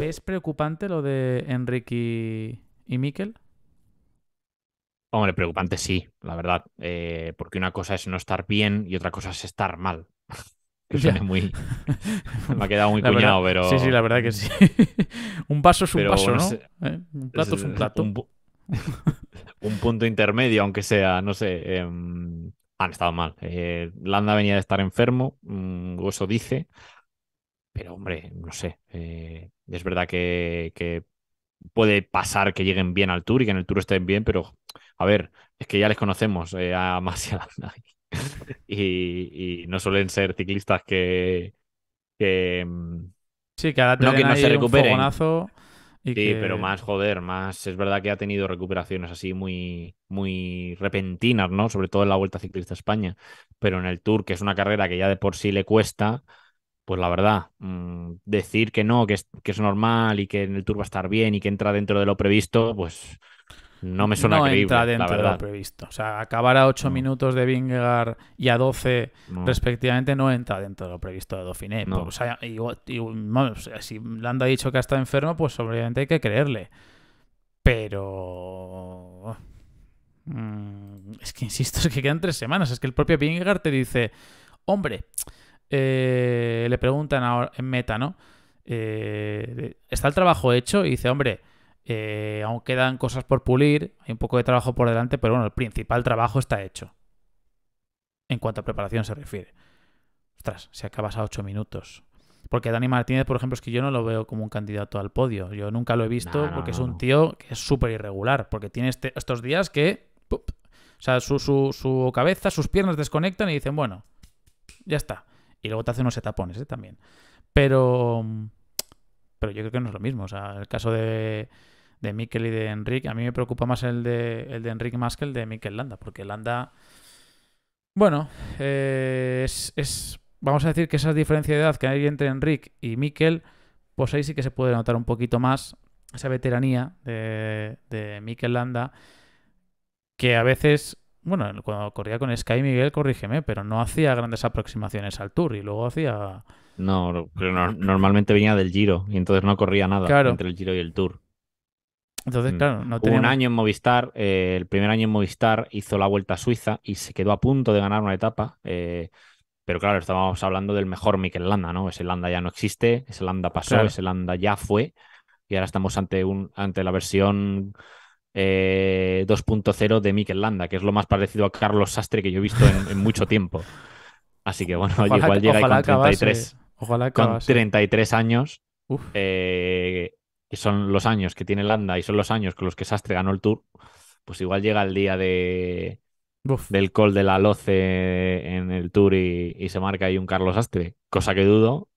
¿Ves preocupante lo de Enrique y, Miquel? Hombre, preocupante sí, la verdad. Eh, porque una cosa es no estar bien y otra cosa es estar mal. muy. Me ha quedado muy cuñado, pero. Sí, sí, la verdad que sí. un paso es un paso, ¿no? Eh, un plato es, un plato. Un, punto intermedio, aunque sea, no sé. Em, han estado mal. Eh, Landa venía de estar enfermo, eso mm, dice. Pero hombre, no sé, eh, es verdad que, puede pasar que lleguen bien al tour y que en el tour estén bien, pero a ver, es que ya les conocemos eh, a Masi y y, no suelen ser ciclistas que... Mm, sí, que ahora no, se Un sí, pero más, joder, más. Es verdad que ha tenido recuperaciones así muy, muy repentinas, ¿no? Sobre todo en la Vuelta Ciclista España. Pero en el Tour, que es una carrera que ya de por sí le cuesta, pues la verdad, mm, decir que no, que es, normal y que en el tour va a estar bien y que entra dentro de lo previsto, pues no me suena no entra dentro de lo previsto. O sea, acabar a 8 minutos de Vingegaard y a 12 respectivamente no entra dentro de lo previsto de Dauphiné. Pues, o sea, si Landa ha dicho que está enfermo, pues obviamente hay que creerle. Pero... Mm, es que insisto, es que quedan tres semanas. Es que el propio Vingegaard te dice, hombre eh, le preguntan ahora en Meta, ¿no? Eh, ¿Está el trabajo hecho? Y dice, hombre, eh, aún quedan cosas por pulir, hay un poco de trabajo por delante, pero bueno, el principal trabajo está hecho. En cuanto a preparación se refiere. Ostras, se acabas a 8 minutos. Porque Dani Martínez, por ejemplo, es que yo no lo veo como un candidato al podio. Yo nunca lo he visto porque es un tío que es súper irregular. Porque tiene este, estos días que. su cabeza, sus piernas desconectan y dicen, bueno, ya está. Y luego te hace unos etapones ¿eh? también. Pero, pero yo creo que no es lo mismo. O sea, el caso de, de Mikel y de Enrique, a mí me preocupa más el de, el de Enrique más que el de Mikel Landa, porque Landa, bueno, eh, es, es, vamos a decir que esa diferencia de edad que hay entre Enrique y Mikel, pues ahí sí que se puede notar un poquito más esa veteranía de, de Mikel Landa, que a veces bueno, cuando corría con Sky Miguel, corrígeme, pero no hacía grandes aproximaciones al Tour y luego hacía. No, pero normalmente venía del Giro y entonces no corría nada entre el Giro y el Tour. Entonces, mm. claro, no tenía. Un año en Movistar, eh, el primer año en Movistar hizo la vuelta a Suiza y se quedó a punto de ganar una etapa. Eh, pero claro, estábamos hablando del mejor Mikel Landa, ¿no? Ese Landa ya no existe, ese Landa pasó, ese Landa ya fue. Y ahora estamos ante, un, ante la versión 2.0 eh, de Mikel Landa, que es lo más parecido a Carlos Sastre que yo he visto en, mucho tiempo. Así que bueno, igual llega con 33, con 33 años, eh, que son los años que tiene Landa y son los años con los que Sastre ganó el Tour, pues igual llega el día de, del call de la Loce en el Tour y, y, se marca ahí un Carlos Sastre, cosa que dudo,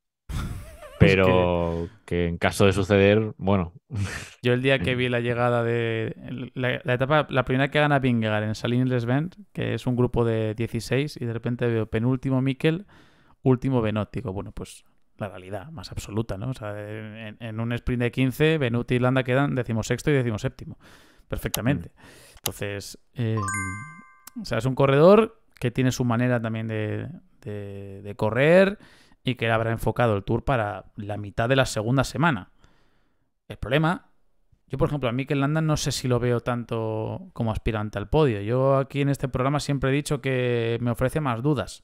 pues Pero que... en caso de suceder, bueno. Yo el día que vi la llegada de. La, etapa, la primera que gana Vingegaard en salín Les que es un grupo de 16, y de repente veo penúltimo Mikel, último Benot. Digo, bueno, pues la realidad más absoluta, ¿no? O sea, en, un sprint de 15, Benuti y Landa quedan decimosexto y decimoséptimo. Perfectamente. Mm. Entonces, em, o sea, es un corredor que tiene su manera también de, de correr y que habrá enfocado el tour para la mitad de la segunda semana. El problema, yo por ejemplo a Mikel Landa no sé si lo veo tanto como aspirante al podio. Yo aquí en este programa siempre he dicho que me ofrece más dudas,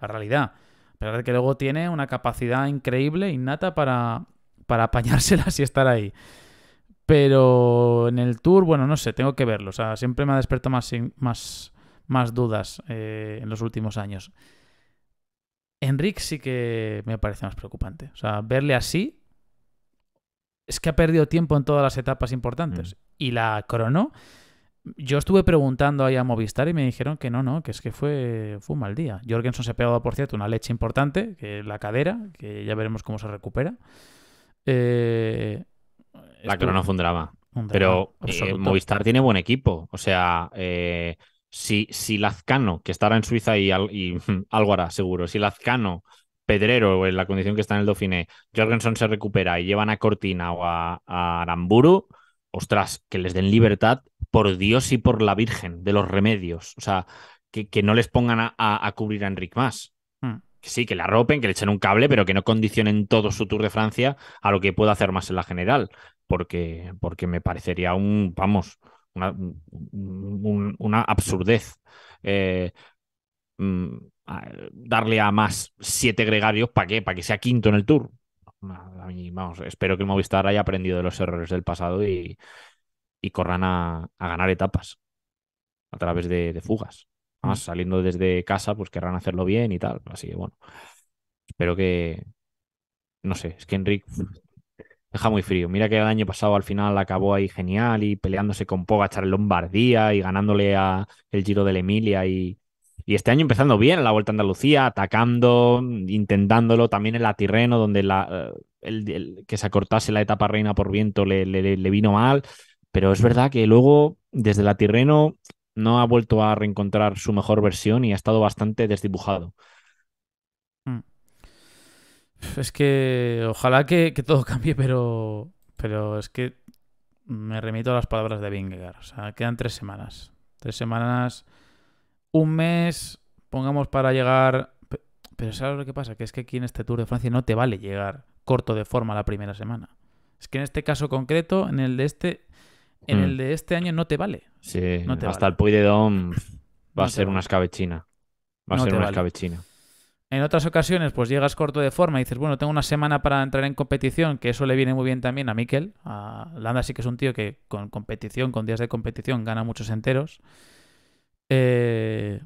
la realidad. pero es que luego tiene una capacidad increíble, innata, para, para apañárselas y estar ahí. Pero en el tour, bueno, no sé, tengo que verlo. sea, siempre me ha despertado más, más, más dudas eh, en los últimos años. Enrique sí que me parece más preocupante. O sea, verle así es que ha perdido tiempo en todas las etapas importantes. Mm. Y la crono... Yo estuve preguntando ahí a Movistar y me dijeron que no, no, que es que fue, fue un mal día. Jorgensen se ha pegado, por cierto, una leche importante, que la cadera, que ya veremos cómo se recupera. Eh, la crono fue un pero eh, Movistar tiene buen equipo. O sea, eh, si, Lazcano, que estará en Suiza y, algo hará seguro, si Lazcano, Pedrero, en la condición que está en el Dauphiné, Jorgensen se recupera y llevan a Cortina o a, Aramburu, ostras, que les den libertad por Dios y por la Virgen de los remedios. O sea, que, no les pongan a, cubrir a Enric más. Hmm. Que sí, que la ropen, que le echen un cable, pero que no condicionen todo su Tour de Francia a lo que pueda hacer más en la general. Porque, porque me parecería un, vamos, una, absurdez. Eh, mm, darle a más siete gregarios, ¿para qué? Para que sea quinto en el tour. vamos, espero que Movistar haya aprendido de los errores del pasado y, y corran a, ganar etapas a través de, fugas. Mm. saliendo desde casa, pues querrán hacerlo bien y tal. Así que bueno, espero que. No sé, es que Enrique deja muy frío. Mira que el año pasado al final acabó ahí genial y peleándose con Pogachar en Lombardía y ganándole a el Giro de Emilia y, y este año empezando bien la Vuelta a Andalucía, atacando, intentándolo también en la Tirreno, donde la, eh, el, que se acortase la etapa reina por viento le, le, le, vino mal. Pero es verdad que luego, desde la Tirreno, no ha vuelto a reencontrar su mejor versión y ha estado bastante desdibujado. Es que ojalá que, todo cambie, pero, pero es que me remito a las palabras de Vingegaard. O sea, quedan tres semanas. Tres semanas, un mes, pongamos para llegar... Pero ¿sabes lo que pasa? Que es que aquí en este Tour de Francia no te vale llegar corto de forma la primera semana. Es que en este caso concreto, en el de este, en el mm. de este año no te vale. Sí, no te hasta el Puy de Dom va a ser una escabechina. Va a ser una escabechina. En otras ocasiones, pues llegas corto de forma y dices, bueno, tengo una semana para entrar en competición, que eso le viene muy bien también a Mikel. A Landa sí que es un tío que con competición, con días de competición, gana muchos enteros. Eh,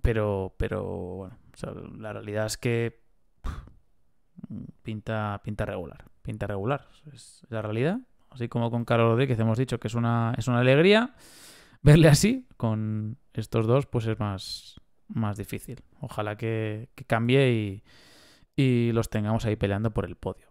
pero, pero, bueno, la realidad es que pinta, pinta regular. Pinta regular, es la realidad. Así como con Carlos Rodríguez hemos dicho que es una, es una alegría verle así, con estos dos, pues es más, más difícil. Ojalá que, cambie y, los tengamos ahí peleando por el podio.